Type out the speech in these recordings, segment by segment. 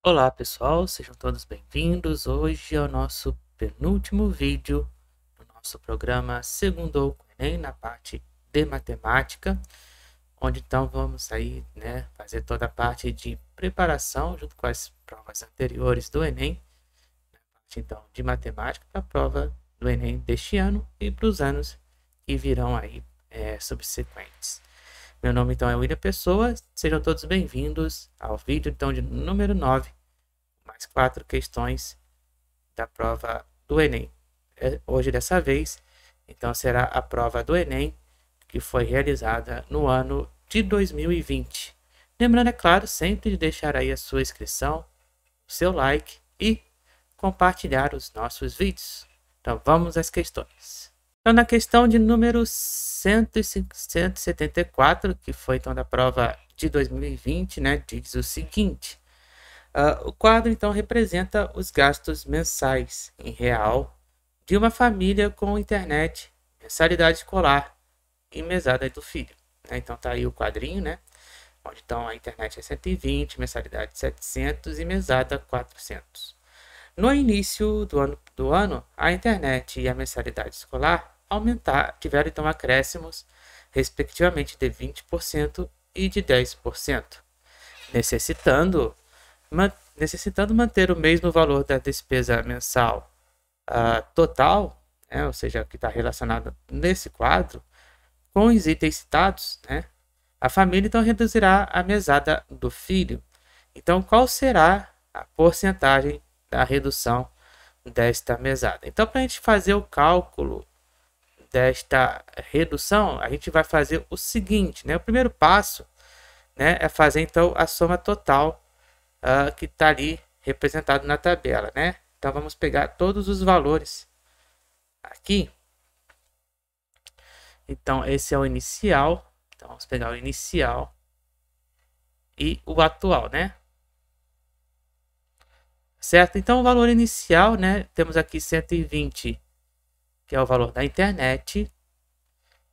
Olá pessoal, sejam todos bem-vindos. Hoje é o nosso penúltimo vídeo do nosso programa segundo Enem na parte de matemática, onde então vamos aí, né, fazer toda a parte de preparação junto com as provas anteriores do Enem, na parte então de matemática para a prova do Enem deste ano e para os anos que virão aí é, subsequentes. Meu nome então é William Pessoa, sejam todos bem-vindos ao vídeo então de número 9, mais quatro questões da prova do Enem. É, hoje dessa vez, então será a prova do Enem, que foi realizada no ano de 2020. Lembrando, é claro, sempre de deixar aí a sua inscrição, o seu like e compartilhar os nossos vídeos. Então vamos às questões. Então, na questão de número 174, que foi então da prova de 2020, né, diz o seguinte: uh, o quadro então representa os gastos mensais em real de uma família com internet, mensalidade escolar e mesada do filho. Né? Então tá aí o quadrinho, né? Onde então a internet é 120, mensalidade 700 e mesada 400. No início do ano, do ano, a internet e a mensalidade escolar aumentar, tiveram então acréscimos, respectivamente, de 20% e de 10%, necessitando, ma necessitando manter o mesmo valor da despesa mensal uh, total, né, ou seja, que está relacionado nesse quadro, com os itens citados, né, a família então reduzirá a mesada do filho. Então, qual será a porcentagem da redução desta mesada? Então, para a gente fazer o cálculo desta redução, a gente vai fazer o seguinte, né? O primeiro passo né, é fazer então a soma total uh, que está ali representado na tabela, né? Então vamos pegar todos os valores aqui. Então esse é o inicial, então vamos pegar o inicial e o atual, né? Certo? Então o valor inicial, né? Temos aqui 120 que é o valor da internet,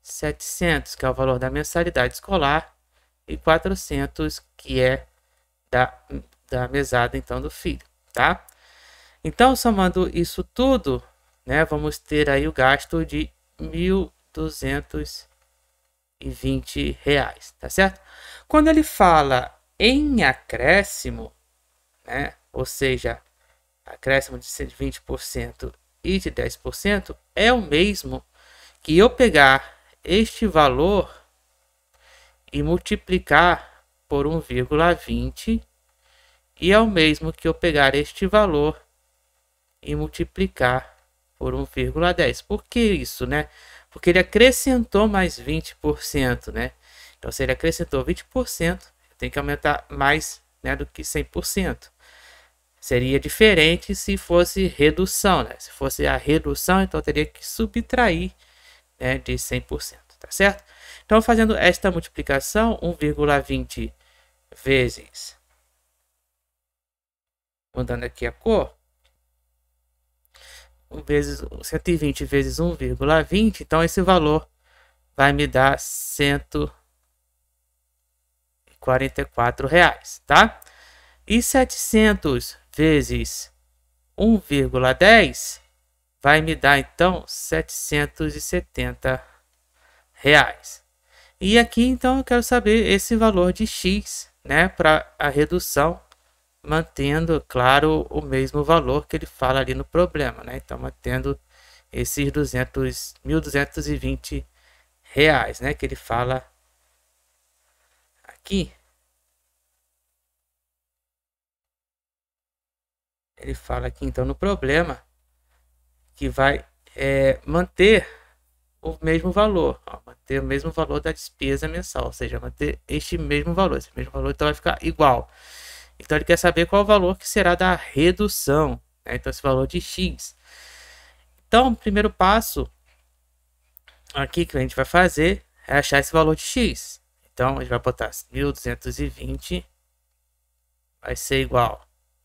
700, que é o valor da mensalidade escolar, e 400, que é da, da mesada, então, do filho, tá? Então, somando isso tudo, né, vamos ter aí o gasto de R$ 1.220, tá certo? Quando ele fala em acréscimo, né, ou seja, acréscimo de 120% e de 10% é o mesmo que eu pegar este valor e multiplicar por 1,20 e é o mesmo que eu pegar este valor e multiplicar por 1,10. Por que isso, né? Porque ele acrescentou mais 20%, né? Então, se ele acrescentou 20%, tem que aumentar mais né, do que 100%. Seria diferente se fosse redução, né? Se fosse a redução, então teria que subtrair né, de 100%, tá certo? Então, fazendo esta multiplicação, 1,20 vezes, mudando aqui a cor, vezes 120 vezes 1,20, então esse valor vai me dar 144 reais, tá? E 700 vezes 1,10 vai me dar então 770 reais. E aqui então eu quero saber esse valor de x, né, para a redução, mantendo, claro, o mesmo valor que ele fala ali no problema, né? Então mantendo esses 200, 1.220 reais, né, que ele fala aqui. Ele fala aqui então no problema que vai é, manter o mesmo valor, ó, manter o mesmo valor da despesa mensal, ou seja, manter este mesmo valor, esse mesmo valor então vai ficar igual. Então ele quer saber qual o valor que será da redução, né? então esse valor de x. Então, o primeiro passo aqui que a gente vai fazer é achar esse valor de x. Então, a gente vai botar 1220 vai ser igual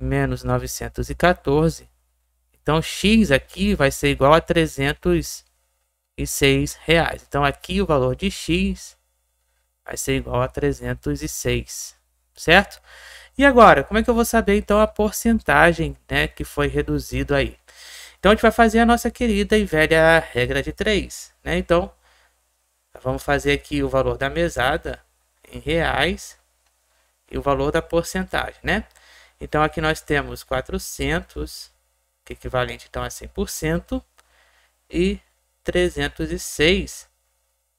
menos 914. Então, x aqui vai ser igual a 306 reais. Então, aqui o valor de x vai ser igual a 306, certo? E agora, como é que eu vou saber, então, a porcentagem né, que foi reduzido aí? Então, a gente vai fazer a nossa querida e velha regra de 3, né? Então, vamos fazer aqui o valor da mesada em reais e o valor da porcentagem, né? Então aqui nós temos 400, que é equivalente então a é 100%, e 306,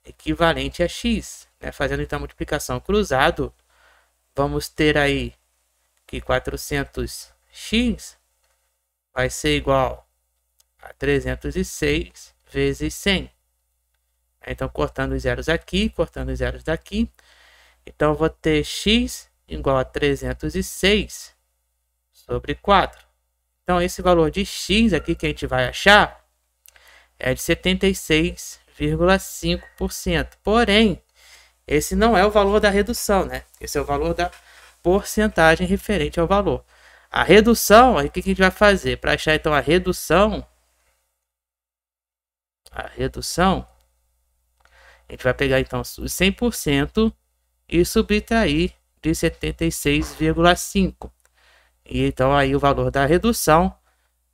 equivalente a x. Né? Fazendo então a multiplicação cruzado, vamos ter aí que 400x vai ser igual a 306 vezes 100. Então, cortando os zeros aqui, cortando os zeros daqui. Então, eu vou ter x igual a 306 sobre 4. Então, esse valor de x aqui que a gente vai achar é de 76,5%. Porém, esse não é o valor da redução, né? Esse é o valor da porcentagem referente ao valor. A redução, aí o que, a gente vai fazer? Para achar, então, a redução, a redução, a gente vai pegar, então, os 100% e subtrair de 76,5%. E então aí o valor da redução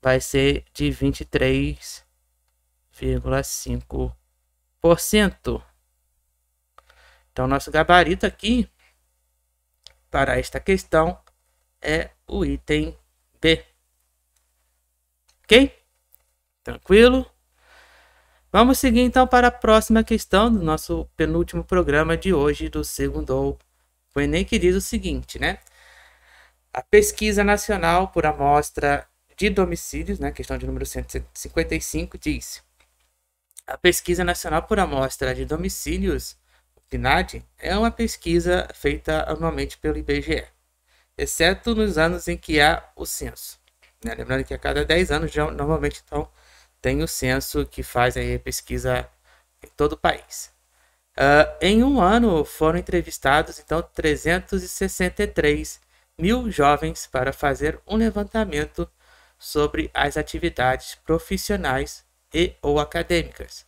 vai ser de 23,5%. Então nosso gabarito aqui para esta questão é o item B. Ok? Tranquilo? Vamos seguir então para a próxima questão do nosso penúltimo programa de hoje do segundo o Enem que diz é o seguinte, né? a Pesquisa Nacional por Amostra de Domicílios, né, questão de número 155, diz: A Pesquisa Nacional por Amostra de Domicílios, PNAD, é uma pesquisa feita anualmente pelo IBGE, exceto nos anos em que há o censo. Né? Lembrando que a cada 10 anos, já, normalmente, então, tem o censo que faz aí a pesquisa em todo o país. Uh, em um ano foram entrevistados então 363 mil jovens para fazer um levantamento sobre as atividades profissionais e ou acadêmicas.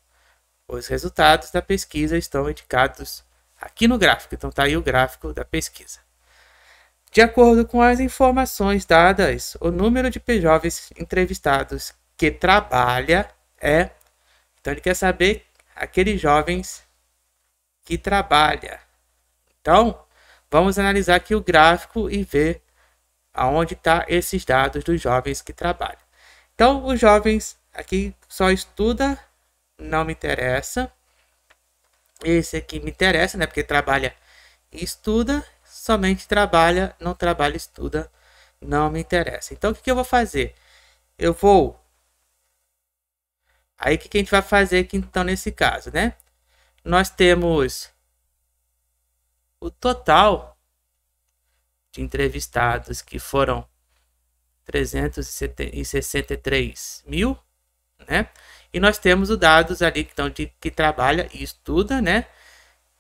Os resultados da pesquisa estão indicados aqui no gráfico, então tá aí o gráfico da pesquisa. De acordo com as informações dadas, o número de jovens entrevistados que trabalha é, então ele quer saber aqueles jovens que trabalha. Então, Vamos analisar aqui o gráfico e ver aonde está esses dados dos jovens que trabalham. Então, os jovens aqui só estuda, não me interessa. Esse aqui me interessa, né? Porque trabalha e estuda, somente trabalha, não trabalha, estuda, não me interessa. Então, o que, que eu vou fazer? Eu vou... Aí, o que, que a gente vai fazer aqui, então, nesse caso, né? Nós temos o total entrevistados, que foram 363 mil, né? E nós temos os dados ali que, então, de, que trabalha e estuda, né?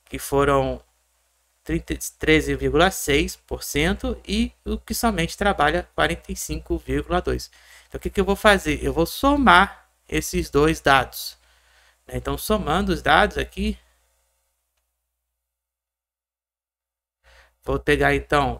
Que foram 13,6% e o que somente trabalha 45,2%. Então, o que, que eu vou fazer? Eu vou somar esses dois dados. Né? Então, somando os dados aqui, vou pegar então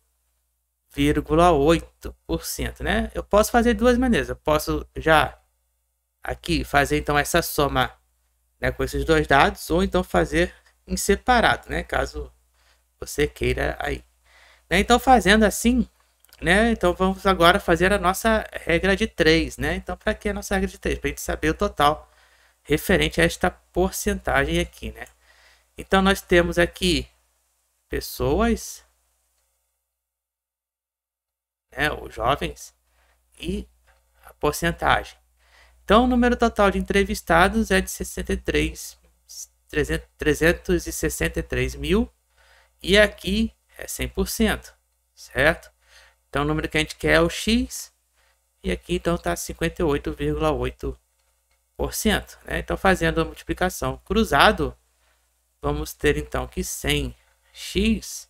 0,8%, né? Eu posso fazer de duas maneiras. Eu posso já aqui fazer então essa soma né, com esses dois dados, ou então fazer em separado, né? Caso você queira aí. Né? Então fazendo assim, né? Então vamos agora fazer a nossa regra de 3, né? Então para que a nossa regra de 3? Para a gente saber o total referente a esta porcentagem aqui, né? Então nós temos aqui pessoas né, os jovens, e a porcentagem. Então, o número total de entrevistados é de 63, 300, 363 mil, e aqui é 100%, certo? Então, o número que a gente quer é o X, e aqui então está 58,8%. Né? Então, fazendo a multiplicação cruzado, vamos ter então que 100x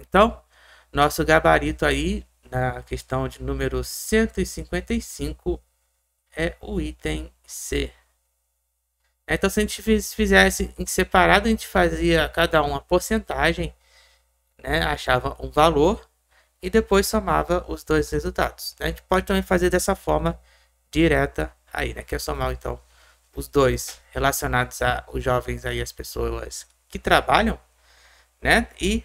Então, nosso gabarito aí na questão de número 155 é o item C. Então, se a gente fizesse em separado, a gente fazia cada uma porcentagem, né? achava um valor e depois somava os dois resultados. Né? A gente pode também fazer dessa forma direta aí, né? que é somar então os dois relacionados a os jovens aí, as pessoas que trabalham, né? E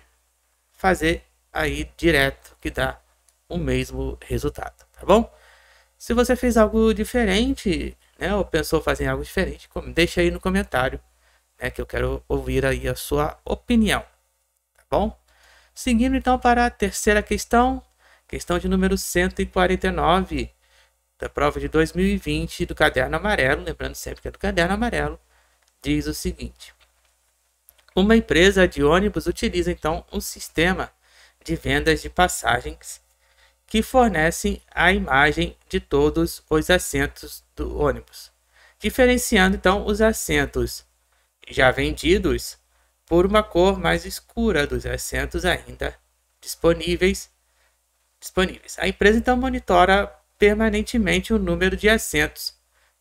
fazer aí direto que dá o mesmo resultado, tá bom? Se você fez algo diferente, né, ou pensou fazer algo diferente, deixa aí no comentário, né, que eu quero ouvir aí a sua opinião, tá bom? Seguindo então para a terceira questão, questão de número 149 da prova de 2020 do caderno amarelo, lembrando sempre que é do caderno amarelo, diz o seguinte: uma empresa de ônibus utiliza então um sistema de vendas de passagens que fornecem a imagem de todos os assentos do ônibus, diferenciando então os assentos já vendidos por uma cor mais escura dos assentos ainda disponíveis. disponíveis. A empresa então monitora permanentemente o número de assentos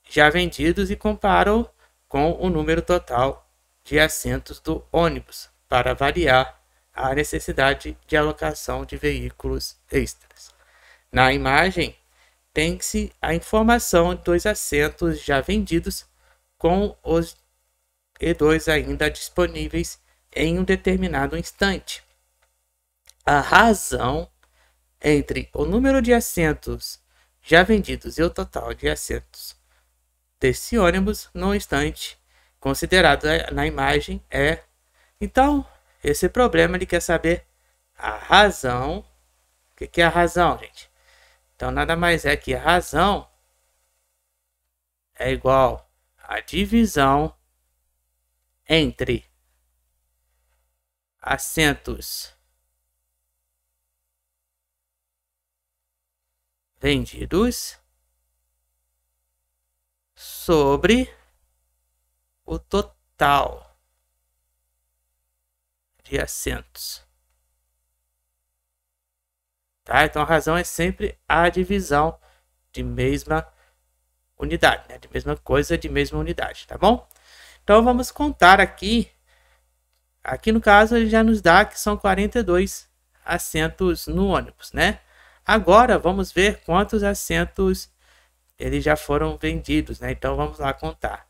já vendidos e compara-o com o número total de assentos do ônibus, para variar a necessidade de alocação de veículos extras. Na imagem, tem-se a informação dos assentos já vendidos com os E2 ainda disponíveis em um determinado instante. A razão entre o número de assentos já vendidos e o total de assentos desse ônibus no instante considerado né, na imagem é. Então, esse problema ele quer saber a razão. O que, é a razão, gente? Então, nada mais é que a razão é igual a divisão entre assentos vendidos sobre o total de assentos. Tá? Então a razão é sempre a divisão de mesma unidade, né? de mesma coisa, de mesma unidade, tá bom? Então vamos contar aqui. Aqui no caso ele já nos dá que são 42 assentos no ônibus, né? Agora vamos ver quantos assentos eles já foram vendidos, né? Então vamos lá contar.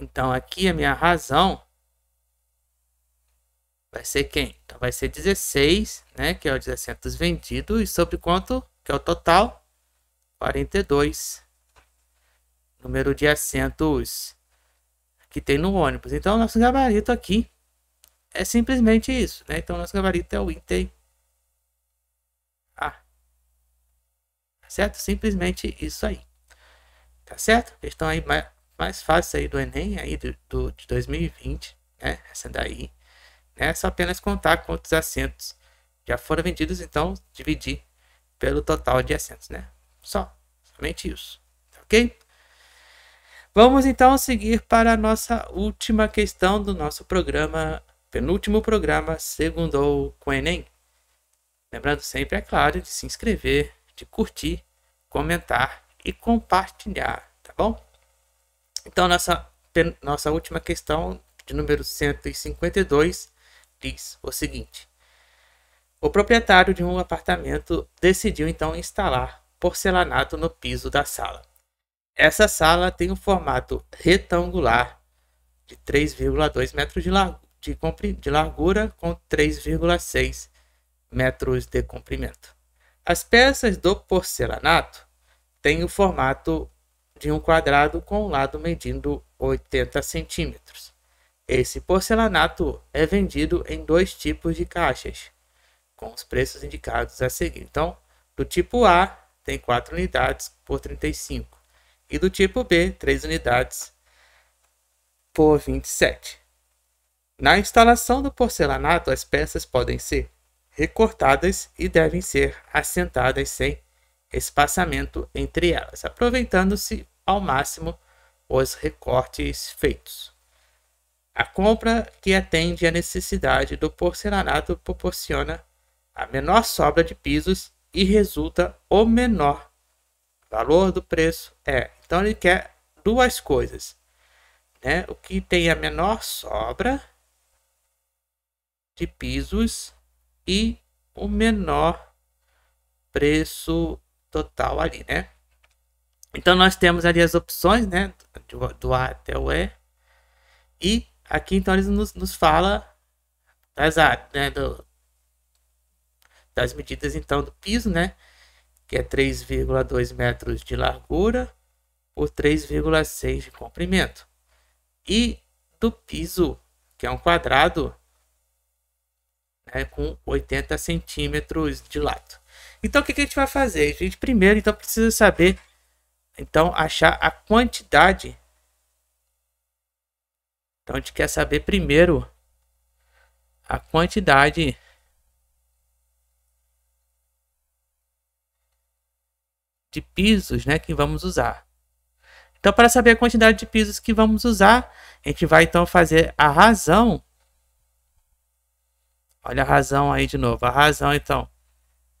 Então aqui a minha razão vai ser quem? Então vai ser 16, né, que é o 16 dos vendidos, e sobre quanto que é o total? 42. Número de assentos que tem no ônibus. Então nosso gabarito aqui é simplesmente isso, né? Então nosso gabarito é o item A. Tá certo? Simplesmente isso aí. Tá certo? Questão aí mais mais fáceis aí do Enem aí do, do, de 2020, né? Essa daí. Né, é só apenas contar quantos assentos já foram vendidos, então dividir pelo total de assentos, né? Só, somente isso, tá ok? Vamos então seguir para a nossa última questão do nosso programa, penúltimo programa, segundo com o Enem. Lembrando sempre, é claro, de se inscrever, de curtir, comentar e compartilhar, tá bom? Então, nossa, nossa última questão, de número 152, diz o seguinte: O proprietário de um apartamento decidiu então instalar porcelanato no piso da sala. Essa sala tem um formato retangular de 3,2 metros de, larg de, de largura com 3,6 metros de comprimento. As peças do porcelanato têm o formato de um quadrado com um lado medindo 80 centímetros. Esse porcelanato é vendido em dois tipos de caixas, com os preços indicados a seguir. Então, do tipo A tem 4 unidades por 35 e do tipo B 3 unidades por 27. Na instalação do porcelanato, as peças podem ser recortadas e devem ser assentadas sem espaçamento entre elas, aproveitando-se ao máximo os recortes feitos. A compra que atende à necessidade do porcelanato proporciona a menor sobra de pisos e resulta o menor valor do preço. É, então ele quer duas coisas, né? O que tem a menor sobra de pisos e o menor preço total ali, né? Então nós temos ali as opções, né? Do, do A até o E. E aqui então eles nos, nos fala das áreas, né? Do, das medidas então do piso, né? Que é 3,2 metros de largura por 3,6 de comprimento. E do piso, que é um quadrado, né, com 80 centímetros de lado. Então o que, que a gente vai fazer? A gente primeiro então precisa saber então achar a quantidade. Então a gente quer saber primeiro a quantidade de pisos, né, que vamos usar. Então para saber a quantidade de pisos que vamos usar, a gente vai então fazer a razão. Olha a razão aí de novo, a razão então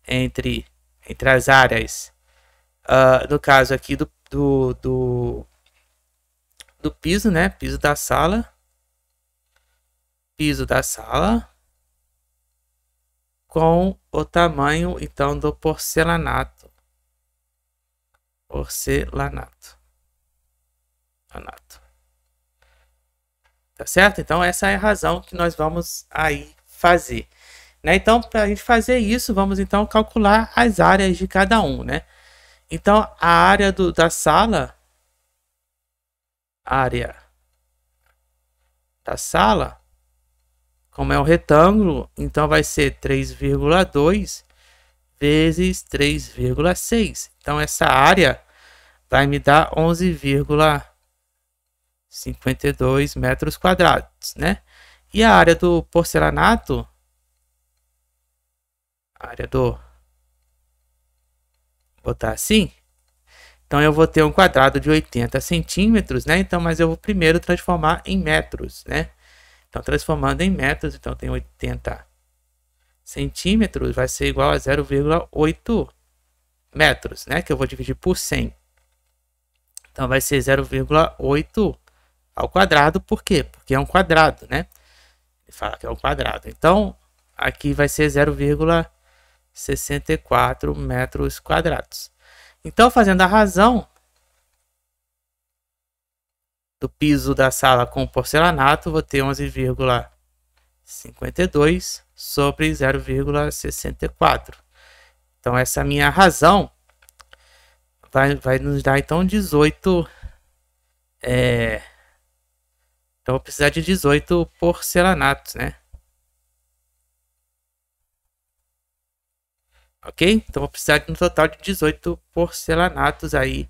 entre, entre as áreas, uh, no caso aqui do, do, do, do piso, né? Piso da sala. Piso da sala. Com o tamanho, então, do porcelanato. Porcelanato. Porcelanato. Tá certo? Então, essa é a razão que nós vamos aí fazer. Né? Então, para a gente fazer isso, vamos então calcular as áreas de cada um. Né? Então, a área do, da sala, área da sala, como é um retângulo, então vai ser 3,2 vezes 3,6. Então, essa área vai me dar 11,52 metros quadrados, né? E a área do porcelanato área do botar assim. Então eu vou ter um quadrado de 80 centímetros, né? Então, mas eu vou primeiro transformar em metros, né? Então, transformando em metros, então tem 80 centímetros, vai ser igual a 0,8 metros, né? Que eu vou dividir por 100. Então, vai ser 0,8 ao quadrado, por quê? Porque é um quadrado, né? Ele fala que é um quadrado. Então, aqui vai ser 0,8 64 metros quadrados. Então, fazendo a razão do piso da sala com porcelanato, vou ter 11,52 sobre 0,64. Então, essa minha razão vai, vai nos dar, então, 18... É... Então, vou precisar de 18 porcelanatos, né? ok? Então vou precisar de um total de 18 porcelanatos aí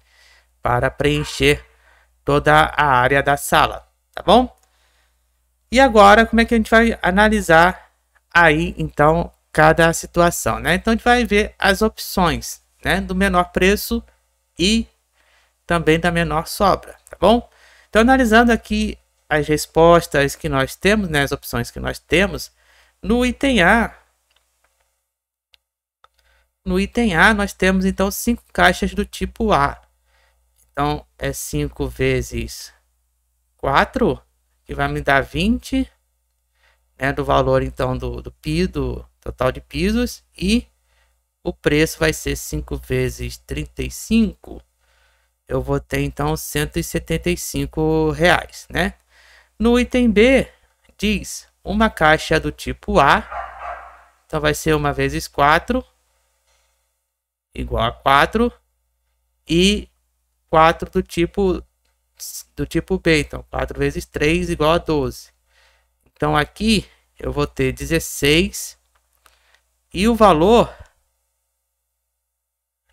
para preencher toda a área da sala, tá bom? E agora, como é que a gente vai analisar aí, então, cada situação, né? Então, a gente vai ver as opções, né? Do menor preço e também da menor sobra, tá bom? Então, analisando aqui as respostas que nós temos, né? As opções que nós temos, no item A, no item A, nós temos então cinco caixas do tipo A. Então, é 5 vezes 4, que vai me dar 20, né, do valor então do, do PI, do total de pisos, e o preço vai ser 5 vezes 35, eu vou ter então 175 reais, né? No item B, diz uma caixa do tipo A, então vai ser 1 vezes 4, igual a 4 e 4 do tipo do tipo B, então 4 vezes 3 igual a 12. Então aqui eu vou ter 16 e o valor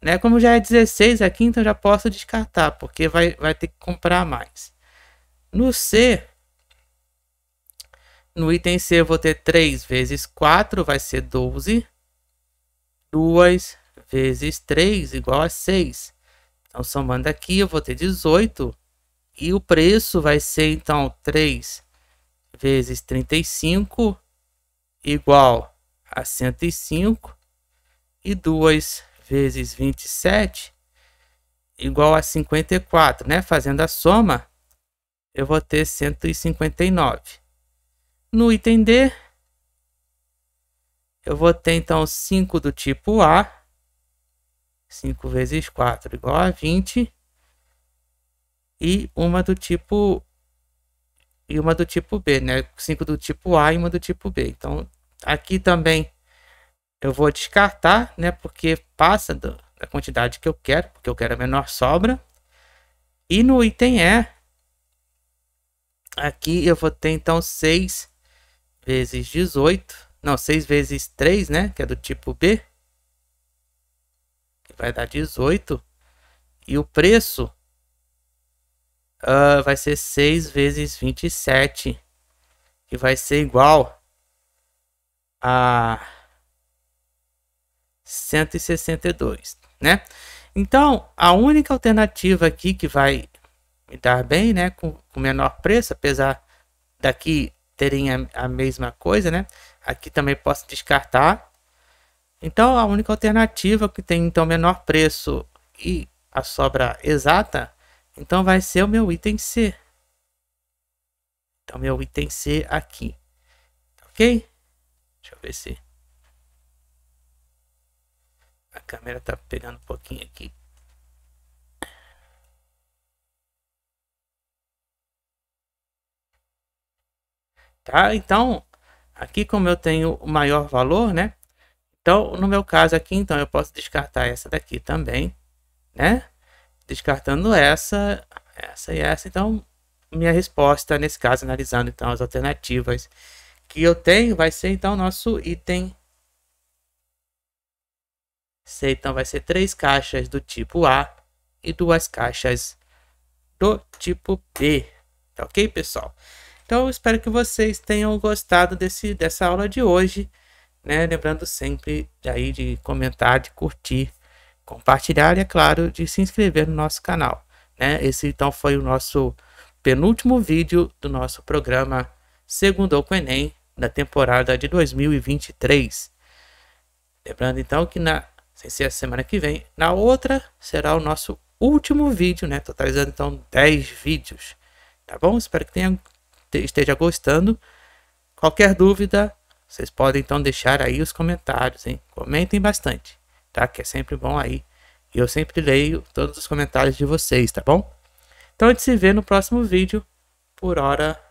né, como já é 16 aqui, então já posso descartar, porque vai vai ter que comprar mais. No C no item C eu vou ter 3 vezes 4 vai ser 12. 2 vezes 3 igual a 6. Então, somando aqui, eu vou ter 18. E o preço vai ser, então, 3 vezes 35 igual a 105. E 2 vezes 27 igual a 54, né? Fazendo a soma, eu vou ter 159. No item D, eu vou ter então 5 do tipo A 5 vezes 4 igual a 20. E uma do tipo e uma do tipo B, né? 5 do tipo A e uma do tipo B. Então, aqui também eu vou descartar, né? Porque passa da quantidade que eu quero, porque eu quero a menor sobra. E no item E, aqui eu vou ter então 6 vezes 18, não, 6 vezes 3, né? Que é do tipo B vai dar 18. E o preço uh, vai ser 6 vezes 27, que vai ser igual a 162, né? Então, a única alternativa aqui que vai me dar bem, né, com, com menor preço, apesar daqui terem a, a mesma coisa, né? Aqui também posso descartar então a única alternativa que tem então menor preço e a sobra exata, então vai ser o meu item C. Então meu item C aqui. Ok? Deixa eu ver se a câmera tá pegando um pouquinho aqui. Tá? Então, aqui como eu tenho o maior valor, né? Então, no meu caso aqui, então, eu posso descartar essa daqui também, né? Descartando essa, essa e essa. Então, minha resposta, nesse caso, analisando, então, as alternativas que eu tenho, vai ser, então, nosso item C. Então, vai ser três caixas do tipo A e duas caixas do tipo B. Tá ok, pessoal? Então, espero que vocês tenham gostado desse, dessa aula de hoje. Né? Lembrando sempre aí de comentar, de curtir, compartilhar e, é claro, de se inscrever no nosso canal. Né? Esse então foi o nosso penúltimo vídeo do nosso programa segundo com o Enem da temporada de 2023. Lembrando então que na sem ser a semana que vem, na outra será o nosso último vídeo, né? Totalizando então 10 vídeos. Tá bom? Espero que tenha, esteja gostando. Qualquer dúvida, vocês podem então deixar aí os comentários, hein? Comentem bastante, tá? Que é sempre bom aí. E eu sempre leio todos os comentários de vocês, tá bom? Então a gente se vê no próximo vídeo. Por hora,